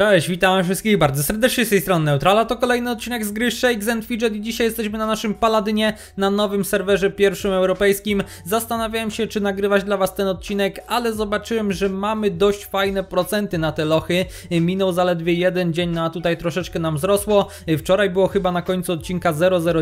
Cześć, witam wszystkich bardzo serdecznie z tej strony Neutrala, to kolejny odcinek z gry Shakes and Fidget i dzisiaj jesteśmy na naszym Paladynie, na nowym serwerze pierwszym europejskim. Zastanawiałem się, czy nagrywać dla Was ten odcinek, ale zobaczyłem, że mamy dość fajne procenty na te lochy. Minął zaledwie jeden dzień, no a tutaj troszeczkę nam wzrosło. Wczoraj było chyba na końcu odcinka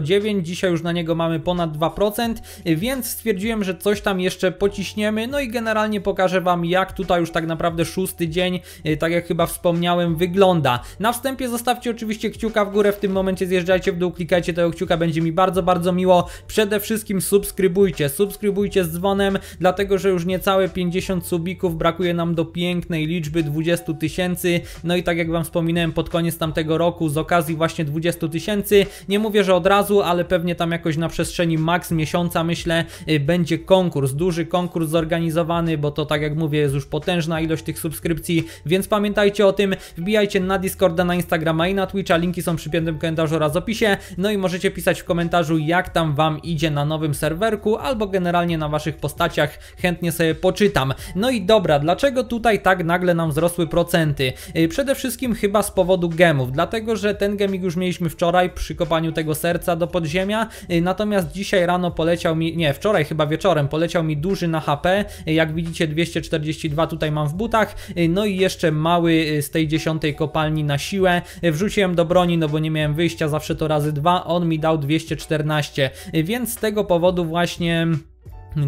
009, dzisiaj już na niego mamy ponad 2%, więc stwierdziłem, że coś tam jeszcze pociśniemy, no i generalnie pokażę Wam jak tutaj już tak naprawdę szósty dzień, tak jak chyba wspomniałem, wygląda. Na wstępie zostawcie oczywiście kciuka w górę, w tym momencie zjeżdżajcie w dół, klikajcie tego kciuka, będzie mi bardzo, bardzo miło. Przede wszystkim subskrybujcie, subskrybujcie z dzwonem, dlatego że już niecałe 50 subików brakuje nam do pięknej liczby 20 tysięcy. No i tak jak Wam wspominałem pod koniec tamtego roku z okazji właśnie 20 tysięcy, nie mówię, że od razu, ale pewnie tam jakoś na przestrzeni maks miesiąca myślę y, będzie konkurs, duży konkurs zorganizowany, bo to tak jak mówię jest już potężna ilość tych subskrypcji, więc pamiętajcie o tym, Wbijajcie na Discorda, na Instagrama i na Twitcha, linki są przy piętym komentarzu oraz opisie. No i możecie pisać w komentarzu, jak tam Wam idzie na nowym serwerku, albo generalnie na Waszych postaciach, chętnie sobie poczytam. No i dobra, dlaczego tutaj tak nagle nam wzrosły procenty? Y, przede wszystkim chyba z powodu gemów, dlatego że ten gemik już mieliśmy wczoraj przy kopaniu tego serca do podziemia, y, natomiast dzisiaj rano poleciał mi, nie, wczoraj chyba wieczorem poleciał mi duży na HP, y, jak widzicie 242 tutaj mam w butach, no i jeszcze mały z tej 10 10 kopalni na siłę. Wrzuciłem do broni, no bo nie miałem wyjścia, zawsze to razy dwa. On mi dał 214, więc z tego powodu właśnie...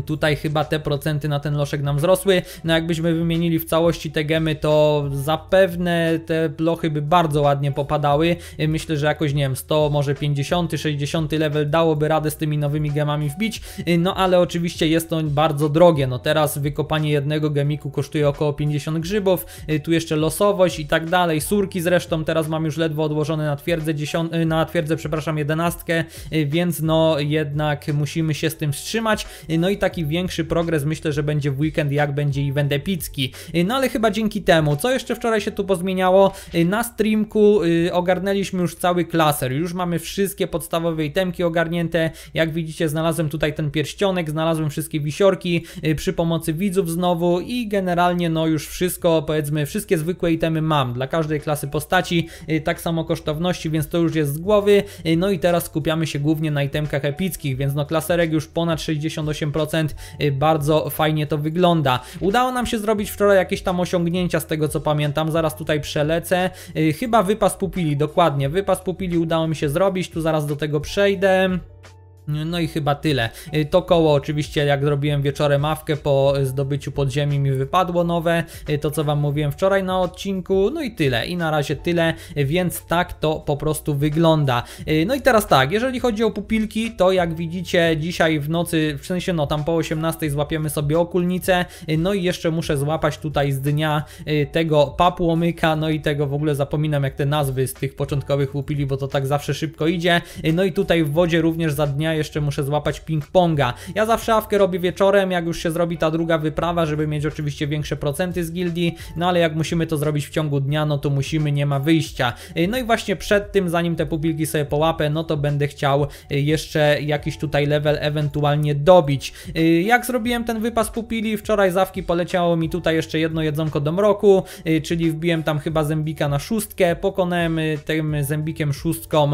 Tutaj chyba te procenty na ten loszek nam wzrosły. No jakbyśmy wymienili w całości te gemy, to zapewne te blochy by bardzo ładnie popadały. Y, myślę, że jakoś, nie wiem, 100, może 50, 60 level dałoby radę z tymi nowymi gemami wbić. Y, no ale oczywiście jest to bardzo drogie. No teraz wykopanie jednego gemiku kosztuje około 50 grzybów. Y, tu jeszcze losowość i tak dalej. Surki zresztą teraz mam już ledwo odłożone na twierdzę, 10 na twierdzę przepraszam, jedenastkę, więc no jednak musimy się z tym wstrzymać. No i taki większy progres myślę, że będzie w weekend, jak będzie i Epicki. Y, no ale chyba dzięki temu. Co jeszcze wczoraj się tu pozmieniało? Y, na streamku y, ogarnęliśmy już cały klaser. Już mamy wszystkie podstawowe itemki ogarnięte. Jak widzicie, znalazłem tutaj ten pierścionek, znalazłem wszystkie wisiorki przy pomocy widzów znowu i generalnie no już wszystko, powiedzmy, wszystkie zwykłe itemy mam dla każdej klasy postaci. Tak samo kosztowności, więc to już jest z głowy. No i teraz skupiamy się głównie na itemkach epickich, więc no klaserek już ponad 68% 100%, y, bardzo fajnie to wygląda. Udało nam się zrobić wczoraj jakieś tam osiągnięcia z tego co pamiętam, zaraz tutaj przelecę. Y, chyba wypas pupili, dokładnie, wypas pupili udało mi się zrobić, tu zaraz do tego przejdę. No, no i chyba tyle. Y, to koło oczywiście jak zrobiłem wieczorem awkę po zdobyciu podziemi mi wypadło nowe, y, to co wam mówiłem wczoraj na odcinku, no i tyle. I na razie tyle, y, więc tak to po prostu wygląda. No i teraz tak, jeżeli chodzi o pupilki, to jak widzicie dzisiaj w nocy, w sensie no tam po 18 złapiemy sobie okulnicę, no i jeszcze muszę złapać tutaj z dnia tego papłomyka, no i tego w ogóle zapominam jak te nazwy z tych początkowych pupili, bo to tak zawsze szybko idzie. No i tutaj w wodzie również za dnia jeszcze muszę złapać ping-ponga. Ja zawsze awkę robię wieczorem, jak już się zrobi ta druga wyprawa, żeby mieć oczywiście większe procenty z gildii, no ale jak musimy to zrobić w ciągu dnia, no to musimy, nie ma wyjścia. Y, no i właśnie przed tym, zanim te pupilki sobie połapę, no to będę chciał y, jeszcze jakiś tutaj level ewentualnie dobić. Y, jak zrobiłem ten wypas pupili, wczoraj zawki poleciało mi tutaj jeszcze jedno jedzonko do mroku, czyli wbiłem tam chyba zębika na szóstkę, pokonałem tym zębikiem szóstką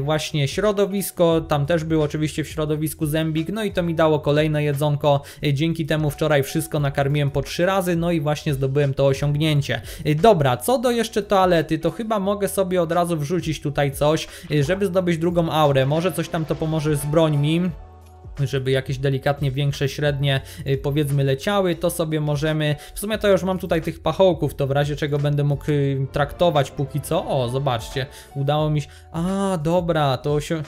właśnie środowisko, tam też było oczywiście oczywiście w środowisku Zembik, no i to mi dało kolejne jedzonko. E, dzięki temu wczoraj wszystko nakarmiłem po trzy razy, no i właśnie zdobyłem to osiągnięcie. E, dobra, co do jeszcze toalety, to chyba mogę sobie od razu wrzucić tutaj coś, e, żeby zdobyć drugą aurę. Może coś tam to pomoże z brońmi żeby jakieś delikatnie większe, średnie powiedzmy leciały, to sobie możemy w sumie to już mam tutaj tych pachołków to w razie czego będę mógł traktować póki co, o zobaczcie, udało mi się a dobra, to się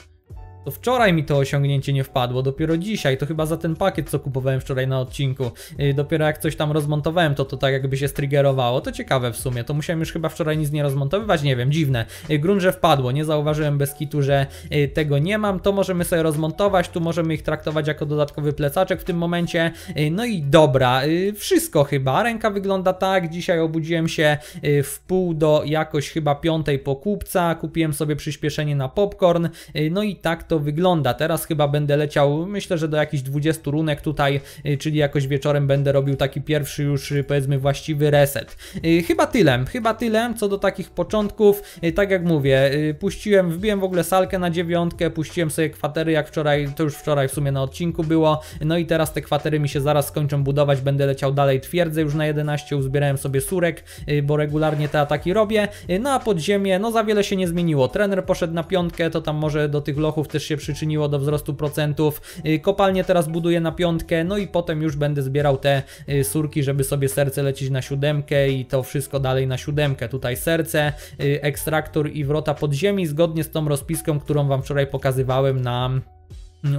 to wczoraj mi to osiągnięcie nie wpadło, dopiero dzisiaj, to chyba za ten pakiet, co kupowałem wczoraj na odcinku. Y, dopiero jak coś tam rozmontowałem, to to tak jakby się striggerowało. To ciekawe w sumie, to musiałem już chyba wczoraj nic nie rozmontowywać, nie wiem, dziwne. Y, grunt, że wpadło, nie zauważyłem bez kitu, że y, tego nie mam, to możemy sobie rozmontować, tu możemy ich traktować jako dodatkowy plecaczek w tym momencie. No i dobra, wszystko chyba. Ręka wygląda tak, dzisiaj obudziłem się w pół do jakoś chyba piątej po kupca, kupiłem sobie przyspieszenie na popcorn, no i tak to to wygląda. Teraz chyba będę leciał, myślę, że do jakichś 20 runek tutaj, y, czyli jakoś wieczorem będę robił taki pierwszy już y, powiedzmy właściwy reset. Y, chyba tyle, chyba tyle co do takich początków. Tak jak mówię, puściłem, wbiłem w ogóle salkę na dziewiątkę, puściłem sobie kwatery jak wczoraj, to już wczoraj w sumie na odcinku było, no i teraz te kwatery mi się zaraz skończą budować, będę leciał dalej twierdzę już na 11, uzbierałem sobie surek, bo regularnie te ataki robię, no a podziemie, no za wiele się nie zmieniło. Trener poszedł na piątkę, to tam może do tych lochów też się przyczyniło do wzrostu procentów. Y, Kopalnie teraz buduję na piątkę, no i potem już będę zbierał te y, surki, żeby sobie serce lecieć na siódemkę i to wszystko dalej na siódemkę. Tutaj serce, y, ekstraktor i wrota podziemi zgodnie z tą rozpiską, którą Wam wczoraj pokazywałem na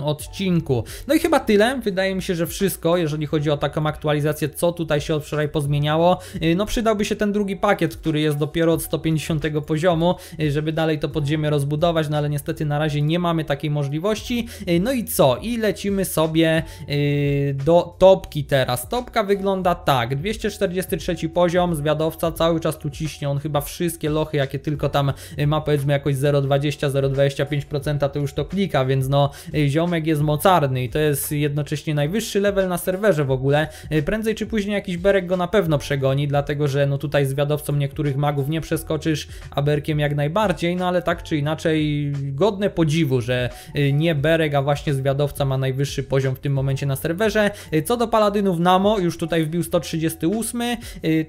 odcinku. No i chyba tyle. Wydaje mi się, że wszystko, jeżeli chodzi o taką aktualizację, co tutaj się od wczoraj pozmieniało. Y, no przydałby się ten drugi pakiet, który jest dopiero od 150 poziomu, y, żeby dalej to podziemie rozbudować, no ale niestety na razie nie mamy takiej możliwości. Y, no i co? I lecimy sobie do topki teraz. Topka wygląda tak. 243 poziom, zwiadowca cały czas tu ciśnie. On chyba wszystkie lochy, jakie tylko tam ma powiedzmy jakoś 0,20-0,25% to już to klika, więc no ziomek jest mocarny i to jest jednocześnie najwyższy level na serwerze w ogóle. E, prędzej czy później jakiś berek go na pewno przegoni, dlatego że no tutaj zwiadowcą niektórych magów nie przeskoczysz, a berkiem jak najbardziej, no ale tak czy inaczej godne podziwu, że e, nie berek, a właśnie zwiadowca ma najwyższy poziom w tym momencie na serwerze. E, co do paladynów Namo, już tutaj wbił 138,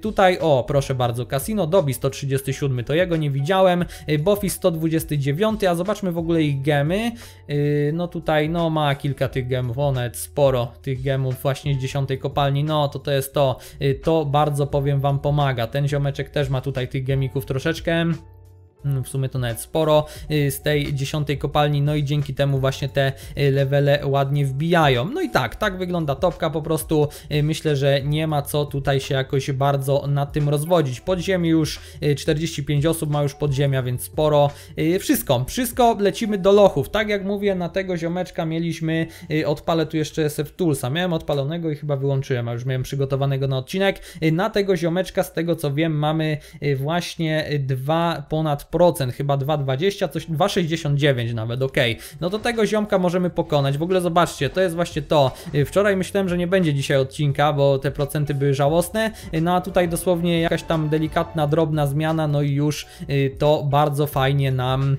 tutaj o proszę bardzo, Casino dobi 137, to jego nie widziałem, Bofi 129, a zobaczmy w ogóle ich gemy, no tutaj tutaj no ma kilka tych gemów, one sporo tych gemów właśnie z dziesiątej kopalni, no to to jest to, y, to bardzo powiem Wam pomaga, ten ziomeczek też ma tutaj tych gemików troszeczkę, w sumie to nawet sporo y, z tej dziesiątej kopalni, no i dzięki temu właśnie te y, levele ładnie wbijają. No i tak, tak wygląda topka, po prostu y, myślę, że nie ma co tutaj się jakoś bardzo na tym rozwodzić. Podziemi już 45 osób ma już podziemia, więc sporo. Wszystko, wszystko lecimy do lochów. Tak jak mówię, na tego ziomeczka mieliśmy, odpalę tu jeszcze SF Toolsa, miałem odpalonego i chyba wyłączyłem, a już miałem przygotowanego na odcinek. Na tego ziomeczka, z tego co wiem, mamy właśnie dwa ponad procent, chyba 2,20, coś 2,69 nawet, ok. No to tego ziomka możemy pokonać. W ogóle zobaczcie, to jest właśnie to. Y, wczoraj myślałem, że nie będzie dzisiaj odcinka, bo te procenty były żałosne, y, no a tutaj dosłownie jakaś tam delikatna, drobna zmiana, no i już y, to bardzo fajnie nam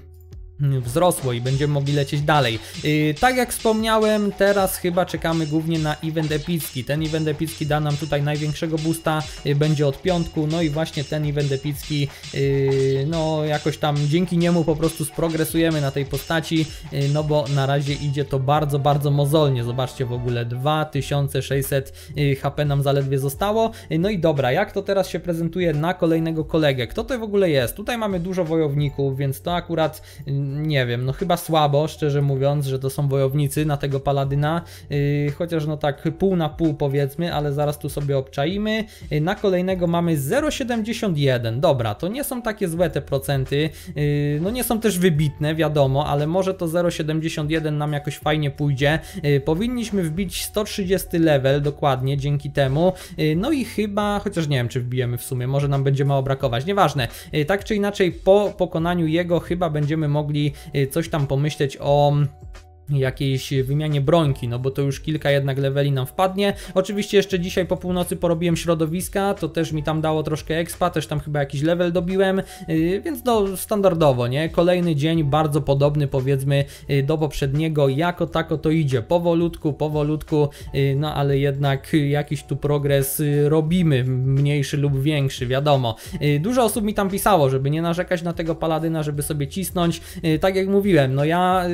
wzrosło i będziemy mogli lecieć dalej. Yy, tak jak wspomniałem, teraz chyba czekamy głównie na event epicki. Ten event epicki da nam tutaj największego boosta, yy, będzie od piątku, no i właśnie ten event epicki, yy, no jakoś tam dzięki niemu po prostu sprogresujemy na tej postaci, y, no bo na razie idzie to bardzo, bardzo mozolnie. Zobaczcie w ogóle 2600 y, HP nam zaledwie zostało. Y, no i dobra, jak to teraz się prezentuje na kolejnego kolegę? Kto to w ogóle jest? Tutaj mamy dużo wojowników, więc to akurat nie wiem, no chyba słabo, szczerze mówiąc, że to są wojownicy na tego paladyna, y, chociaż no tak pół na pół powiedzmy, ale zaraz tu sobie obczaimy. Y, na kolejnego mamy 0,71, dobra, to nie są takie złe te procenty, y, no nie są też wybitne, wiadomo, ale może to 0,71 nam jakoś fajnie pójdzie. Powinniśmy wbić 130 level dokładnie dzięki temu, no i chyba, chociaż nie wiem czy wbijemy w sumie, może nam będzie mało brakować, nieważne. Tak czy inaczej po pokonaniu jego chyba będziemy mogli mogli y, coś tam pomyśleć o jakiejś wymianie brońki, no bo to już kilka jednak leveli nam wpadnie. Oczywiście jeszcze dzisiaj po północy porobiłem środowiska, to też mi tam dało troszkę expa, też tam chyba jakiś level dobiłem, y, więc no standardowo, nie? Kolejny dzień bardzo podobny powiedzmy y, do poprzedniego, jako tako to idzie, powolutku, powolutku, y, no ale jednak jakiś tu progres robimy, mniejszy lub większy, wiadomo. Dużo osób mi tam pisało, żeby nie narzekać na tego paladyna, żeby sobie cisnąć. Tak jak mówiłem, no ja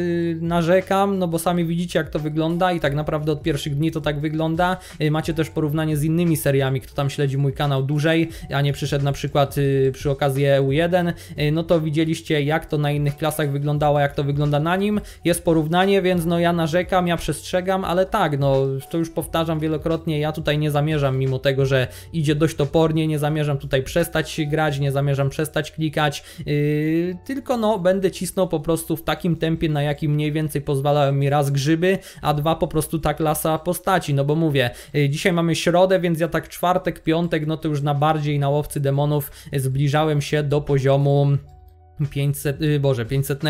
narzekam, no bo sami widzicie jak to wygląda i tak naprawdę od pierwszych dni to tak wygląda. Y, macie też porównanie z innymi seriami, kto tam śledzi mój kanał dłużej, a nie przyszedł na przykład y, przy okazji EU1, y, no to widzieliście jak to na innych klasach wyglądało, jak to wygląda na nim. Jest porównanie, więc no ja narzekam, ja przestrzegam, ale tak, no to już powtarzam wielokrotnie, ja tutaj nie zamierzam, mimo tego, że idzie dość topornie, nie zamierzam tutaj przestać grać, nie zamierzam przestać klikać, yy, tylko no będę cisnął po prostu w takim tempie, na jakim mniej więcej pozwala dałem mi raz grzyby, a dwa po prostu tak lasa postaci, no bo mówię, y, dzisiaj mamy środę, więc ja tak czwartek, piątek, no to już na bardziej na łowcy demonów y, zbliżałem się do poziomu 500, y, boże, 500,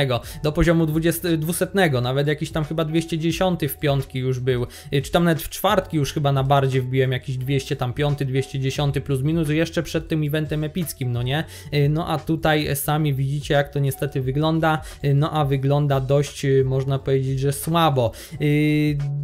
do poziomu 20, 200, nawet jakiś tam chyba 210 w piątki już był, y, czy tam nawet w czwartki już chyba na bardziej wbiłem jakiś 200, tam 5, 210 plus minus, jeszcze przed tym eventem epickim, no nie? Y, no a tutaj sami widzicie, jak to niestety wygląda, no a wygląda dość, można powiedzieć, że słabo.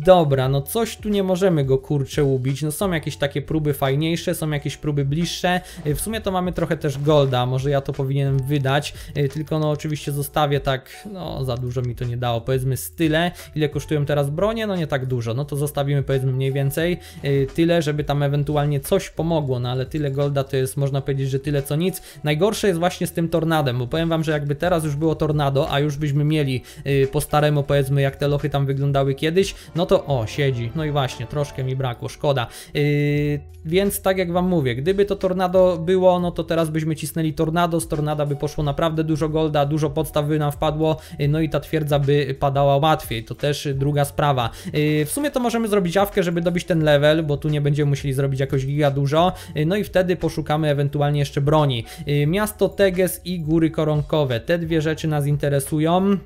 dobra, no coś tu nie możemy go kurcze ubić, no są jakieś takie próby fajniejsze, są jakieś próby bliższe, w sumie to mamy trochę też golda, może ja to powinienem wydać, Y, tylko no oczywiście zostawię tak, no za dużo mi to nie dało, powiedzmy z tyle, ile kosztują teraz bronie, no nie tak dużo, no to zostawimy powiedzmy mniej więcej y, tyle, żeby tam ewentualnie coś pomogło, no ale tyle golda to jest, można powiedzieć, że tyle co nic. Najgorsze jest właśnie z tym tornadem, bo powiem wam, że jakby teraz już było tornado, a już byśmy mieli y, po staremu powiedzmy jak te lochy tam wyglądały kiedyś, no to o, siedzi, no i właśnie, troszkę mi brakło, szkoda. Yy, więc tak jak wam mówię, gdyby to tornado było, no to teraz byśmy cisnęli tornado, z tornada by poszło naprawdę naprawdę dużo golda, dużo podstaw by nam wpadło, y, no i ta twierdza by padała łatwiej. To też druga sprawa. Y, w sumie to możemy zrobić awkę, żeby dobić ten level, bo tu nie będziemy musieli zrobić jakoś giga dużo, y, no i wtedy poszukamy ewentualnie jeszcze broni. Miasto Teges i Góry Koronkowe. Te dwie rzeczy nas interesują.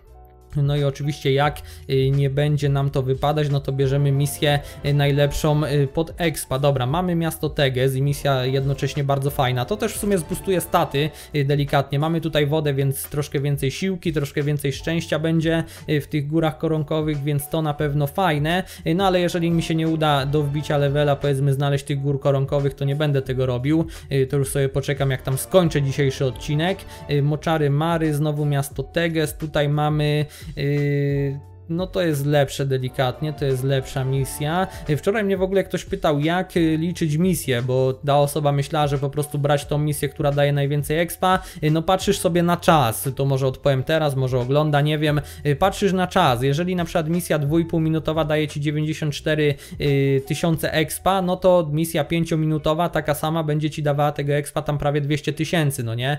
No i oczywiście jak y, nie będzie nam to wypadać, no to bierzemy misję y, najlepszą y, pod expa. Dobra, mamy miasto Teges i misja jednocześnie bardzo fajna. To też w sumie zbustuje staty delikatnie. Mamy tutaj wodę, więc troszkę więcej siłki, troszkę więcej szczęścia będzie w tych górach koronkowych, więc to na pewno fajne. No ale jeżeli mi się nie uda do wbicia levela, powiedzmy znaleźć tych gór koronkowych, to nie będę tego robił. To już sobie poczekam jak tam skończę dzisiejszy odcinek. Moczary Mary, znowu miasto Teges. Tutaj mamy Eh, no to jest lepsze delikatnie, to jest lepsza misja. Wczoraj mnie w ogóle ktoś pytał, jak y, liczyć misję, bo ta osoba myślała, że po prostu brać tą misję, która daje najwięcej expa. Y, no patrzysz sobie na czas, to może odpowiem teraz, może ogląda, nie wiem. Y, patrzysz na czas, jeżeli na przykład misja 2,5 minutowa daje Ci 94 tysiące expa, no to misja 5 minutowa, taka sama, będzie Ci dawała tego expa tam prawie 200 tysięcy, no nie?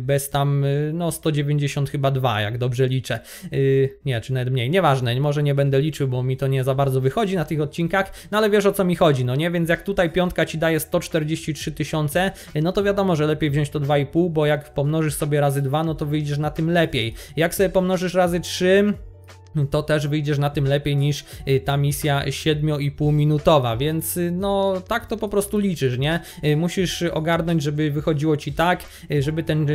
Bez tam, no 190 chyba 2, jak dobrze liczę. Nie, czy nawet mniej, nieważne, może nie będę liczył, bo mi to nie za bardzo wychodzi na tych odcinkach, no ale wiesz o co mi chodzi, no nie? Więc jak tutaj piątka ci daje 143 tysiące, e, no to wiadomo, że lepiej wziąć to 2,5, bo jak pomnożysz sobie razy 2, no to wyjdziesz na tym lepiej. Jak sobie pomnożysz razy 3 to też wyjdziesz na tym lepiej niż y, ta misja 7,5 minutowa, więc y, no tak to po prostu liczysz, nie? Y, musisz ogarnąć, żeby wychodziło ci tak, żeby ten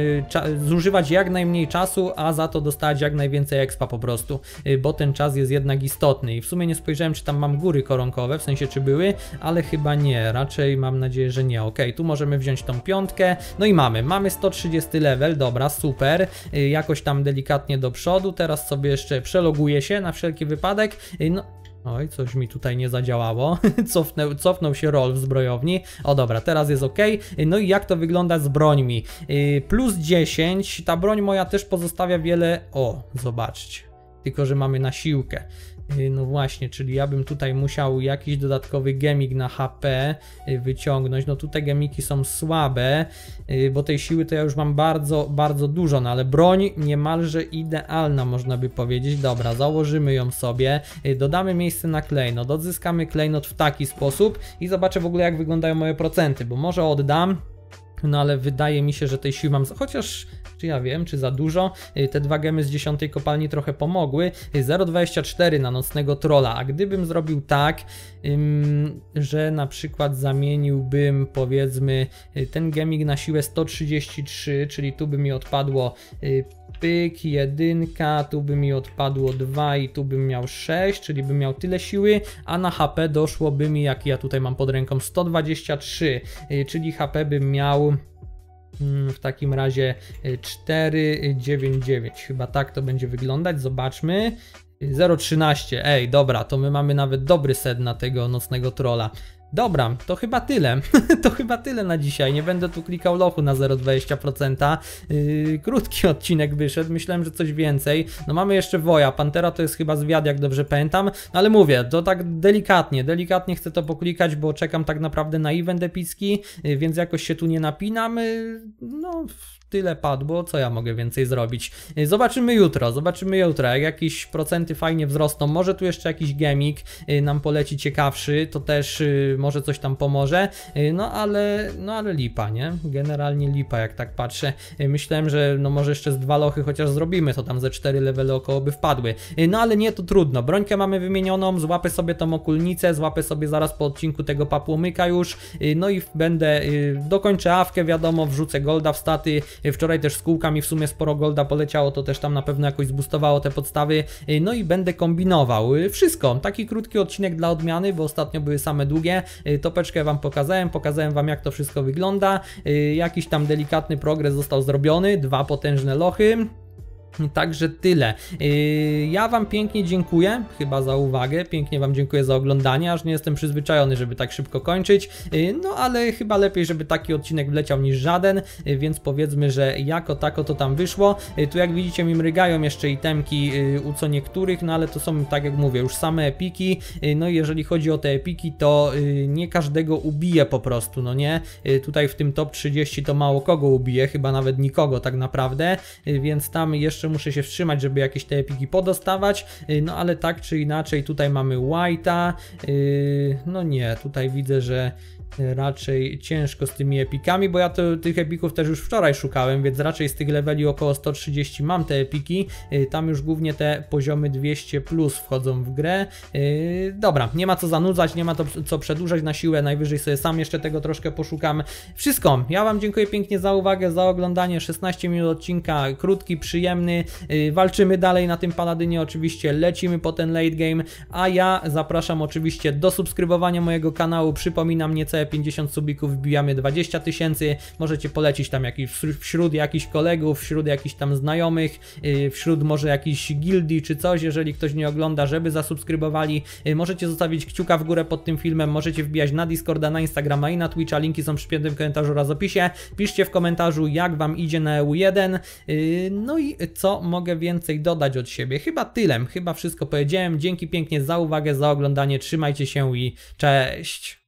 zużywać jak najmniej czasu, a za to dostać jak najwięcej expa po prostu, bo ten czas jest jednak istotny i w sumie nie spojrzałem, czy tam mam góry koronkowe, w sensie czy były, ale chyba nie, raczej mam nadzieję, że nie. Ok, tu możemy wziąć tą piątkę, no i mamy, mamy 130 level, dobra, super, jakoś tam delikatnie do przodu, teraz sobie jeszcze przeloguję się na wszelki wypadek. No, Oj, coś mi tutaj nie zadziałało. Cofnę, cofnął się rol w zbrojowni. O dobra, teraz jest ok. No i jak to wygląda z brońmi? Yy, plus 10. Ta broń moja też pozostawia wiele. O, zobaczcie. Tylko, że mamy na siłkę. Y, no właśnie, czyli ja bym tutaj musiał jakiś dodatkowy gemik na HP y, wyciągnąć. No tutaj gemiki są słabe, y, bo tej siły to ja już mam bardzo, bardzo dużo, no ale broń niemalże idealna można by powiedzieć. Dobra, założymy ją sobie, dodamy miejsce na klejnot, odzyskamy klejnot w taki sposób i zobaczę w ogóle jak wyglądają moje procenty, bo może oddam no ale wydaje mi się, że tej siły mam, za... chociaż czy ja wiem, czy za dużo. Y, te dwa gemy z dziesiątej kopalni trochę pomogły. 0,24 y, na nocnego trola. A gdybym zrobił tak, że na przykład zamieniłbym powiedzmy y, ten gemik na siłę 133, czyli tu by mi odpadło pyk, jedynka, tu by mi odpadło 2 i tu bym miał 6, czyli bym miał tyle siły, a na HP doszłoby mi, jak ja tutaj mam pod ręką, 123, y, czyli HP bym miał mm, w takim razie 499. Y, Chyba tak to będzie wyglądać. Zobaczmy. 0,13. Y, Ej, dobra, to my mamy nawet dobry set na tego nocnego trola. Dobra, to chyba tyle. to chyba tyle na dzisiaj. Nie będę tu klikał lochu na 0,20%. Yy, krótki odcinek wyszedł, myślałem, że coś więcej. No mamy jeszcze Woja. Pantera to jest chyba zwiad, jak dobrze pamiętam. No ale mówię, to tak delikatnie, delikatnie chcę to poklikać, bo czekam tak naprawdę na event epicki, yy, więc jakoś się tu nie napinam. Yy, no tyle padło, co ja mogę więcej zrobić. Y, zobaczymy jutro, zobaczymy jutro, jak jakieś procenty fajnie wzrosną, może tu jeszcze jakiś gemik y, nam poleci ciekawszy, to też y, może coś tam pomoże, no ale, no ale lipa, nie? Generalnie lipa, jak tak patrzę. Myślałem, że no może jeszcze z dwa lochy chociaż zrobimy, to tam ze cztery levely około by wpadły. No ale nie, to trudno. Brońkę mamy wymienioną, złapę sobie tą okulnicę, złapę sobie zaraz po odcinku tego papłomyka już, no i będę, dokończę awkę, wiadomo, wrzucę golda w staty, Y, wczoraj też z kółkami w sumie sporo golda poleciało, to też tam na pewno jakoś zbustowało te podstawy. Y, no i będę kombinował y, wszystko. Taki krótki odcinek dla odmiany, bo ostatnio były same długie. Topeczkę Wam pokazałem, pokazałem Wam jak to wszystko wygląda. Jakiś tam delikatny progres został zrobiony, dwa potężne lochy. Także tyle. Yy, ja Wam pięknie dziękuję, chyba za uwagę, pięknie Wam dziękuję za oglądanie, aż nie jestem przyzwyczajony, żeby tak szybko kończyć, yy, no ale chyba lepiej, żeby taki odcinek wleciał niż żaden, yy, więc powiedzmy, że jako tako to tam wyszło. Tu jak widzicie mi mrygają jeszcze itemki u co niektórych, no ale to są, tak jak mówię, już same epiki, no i jeżeli chodzi o te epiki, to nie każdego ubije po prostu, no nie? Tutaj w tym top 30 to mało kogo ubije, chyba nawet nikogo tak naprawdę, więc tam jeszcze jeszcze muszę się wstrzymać, żeby jakieś te epiki podostawać, y, no ale tak czy inaczej tutaj mamy White'a, y, no nie, tutaj widzę, że y, raczej ciężko z tymi epikami, bo ja to, tych epików też już wczoraj szukałem, więc raczej z tych leveli około 130 mam te epiki, tam już głównie te poziomy 200 plus wchodzą w grę. Dobra, nie ma co zanudzać, nie ma to co przedłużać na siłę, najwyżej sobie sam jeszcze tego troszkę poszukam. Wszystko, ja Wam dziękuję pięknie za uwagę, za oglądanie, 16 minut odcinka, krótki, przyjemny, Y, walczymy dalej na tym Paladynie oczywiście, lecimy po ten late game, a ja zapraszam oczywiście do subskrybowania mojego kanału, przypominam niecałe 50 subików, wbijamy 20 tysięcy, możecie polecić tam jakiś, wśród jakichś kolegów, wśród jakichś tam znajomych, y, wśród może jakichś gildii czy coś, jeżeli ktoś nie ogląda, żeby zasubskrybowali, y, możecie zostawić kciuka w górę pod tym filmem, możecie wbijać na Discorda, na Instagrama i na Twitcha, linki są przy piętym komentarzu oraz opisie, piszcie w komentarzu jak Wam idzie na EU1, no i co mogę więcej dodać od siebie. Chyba tylem, chyba wszystko powiedziałem. Dzięki pięknie za uwagę, za oglądanie. Trzymajcie się i cześć!